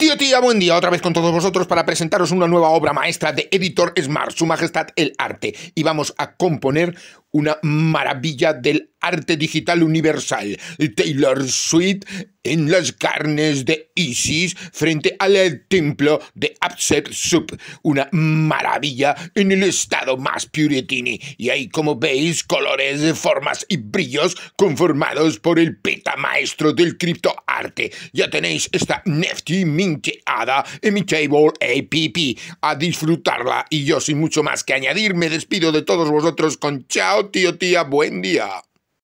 Tío, tía, buen día otra vez con todos vosotros para presentaros una nueva obra maestra de Editor Smart, Su Majestad el Arte. Y vamos a componer una maravilla del arte digital universal, Taylor Swift en las carnes de Isis frente al templo de Upset Sup, una maravilla en el estado más puritini. Y ahí, como veis, colores, formas y brillos conformados por el peta maestro del criptoarte. Ya tenéis esta Nefty minteada en mi table app. A disfrutarla y yo sin mucho más que añadir, me despido de todos vosotros con chao tío, tía, buen día.